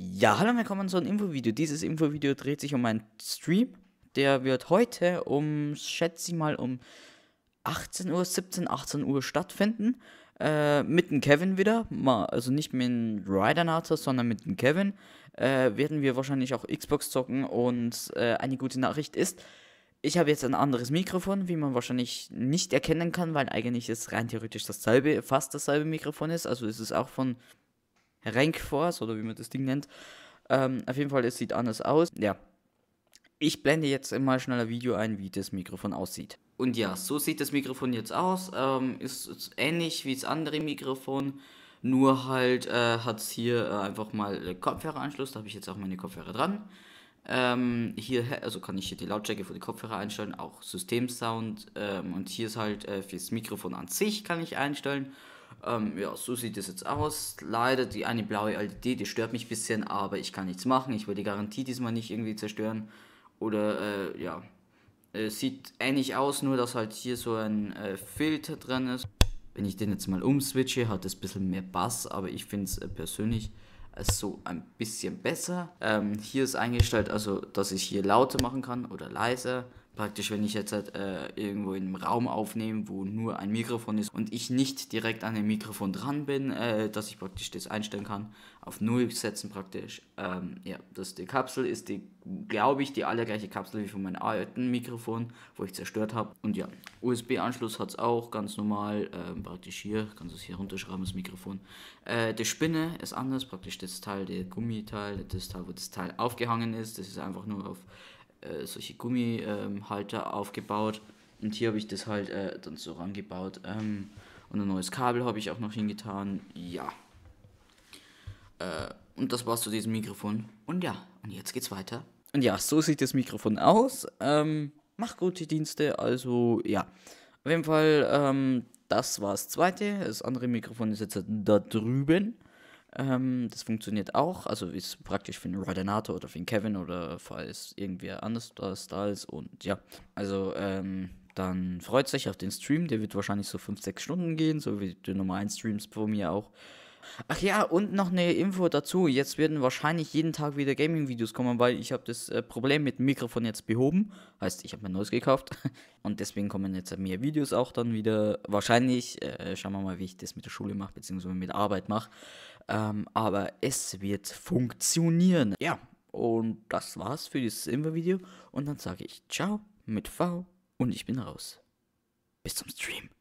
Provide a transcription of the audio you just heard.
Ja, hallo und willkommen zu einem Infovideo. Dieses Infovideo dreht sich um einen Stream. Der wird heute um, schätze ich mal, um 18 Uhr, 17, 18 Uhr stattfinden. Äh, mit dem Kevin wieder. Mal, also nicht mit dem Ryder Ridernator, sondern mit dem Kevin. Äh, werden wir wahrscheinlich auch Xbox zocken. Und äh, eine gute Nachricht ist, ich habe jetzt ein anderes Mikrofon, wie man wahrscheinlich nicht erkennen kann, weil eigentlich es rein theoretisch dasselbe, fast dasselbe Mikrofon ist. Also ist es auch von Rankforce oder wie man das Ding nennt. Ähm, auf jeden Fall, es sieht anders aus. Ja. Ich blende jetzt mal schnell ein Video ein, wie das Mikrofon aussieht. Und ja, so sieht das Mikrofon jetzt aus. Ähm, ist, ist, ähnlich wie das andere Mikrofon. Nur halt äh, hat es hier äh, einfach mal Kopfhöreranschluss. Da habe ich jetzt auch meine Kopfhörer dran. Ähm, hier, also kann ich hier die Lautstärke für die Kopfhörer einstellen, auch Systemsound. Ähm, und hier ist halt äh, das Mikrofon an sich kann ich einstellen. Ähm, ja, so sieht es jetzt aus. Leider die eine blaue LED, die stört mich ein bisschen, aber ich kann nichts machen. Ich will die Garantie diesmal nicht irgendwie zerstören. Oder äh, ja, äh, sieht ähnlich aus, nur dass halt hier so ein äh, Filter drin ist. Wenn ich den jetzt mal umswitche, hat es ein bisschen mehr Bass, aber ich finde es äh, persönlich äh, so ein bisschen besser. Ähm, hier ist eingestellt, also dass ich hier lauter machen kann oder leiser. Praktisch, wenn ich jetzt halt, äh, irgendwo in einem Raum aufnehme, wo nur ein Mikrofon ist und ich nicht direkt an dem Mikrofon dran bin, äh, dass ich praktisch das einstellen kann, auf Null setzen praktisch. Ähm, ja, das die Kapsel ist die, glaube ich, die allergleiche Kapsel wie von meinem alten Mikrofon, wo ich zerstört habe. Und ja, USB-Anschluss hat es auch, ganz normal, ähm, praktisch hier, kannst du es hier runterschreiben, das Mikrofon. Äh, die Spinne ist anders, praktisch das Teil, der Gummiteil, das Teil, wo das Teil aufgehangen ist, das ist einfach nur auf äh, solche Gummihalter ähm, aufgebaut. Und hier habe ich das halt äh, dann so rangebaut. Ähm, und ein neues Kabel habe ich auch noch hingetan. Ja. Äh, und das war's zu diesem Mikrofon. Und ja, und jetzt geht's weiter. Und ja, so sieht das Mikrofon aus. Ähm, mach gute Dienste. Also ja. Auf jeden Fall, ähm, das war's zweite. Das andere Mikrofon ist jetzt da drüben. Ähm, das funktioniert auch, also ist praktisch für einen Rodanato oder für einen Kevin oder falls irgendwer anders da ist. Und ja, also ähm, dann freut sich auf den Stream, der wird wahrscheinlich so 5, 6 Stunden gehen, so wie die Nummer 1 Streams von mir auch. Ach ja, und noch eine Info dazu. Jetzt werden wahrscheinlich jeden Tag wieder Gaming-Videos kommen, weil ich habe das äh, Problem mit dem Mikrofon jetzt behoben. Heißt, ich habe mir neues gekauft. Und deswegen kommen jetzt mehr Videos auch dann wieder. Wahrscheinlich, äh, schauen wir mal, wie ich das mit der Schule mache, beziehungsweise mit Arbeit mache. Ähm, aber es wird funktionieren. Ja, und das war's für dieses Silber-Video. Und dann sage ich Ciao mit V und ich bin raus. Bis zum Stream.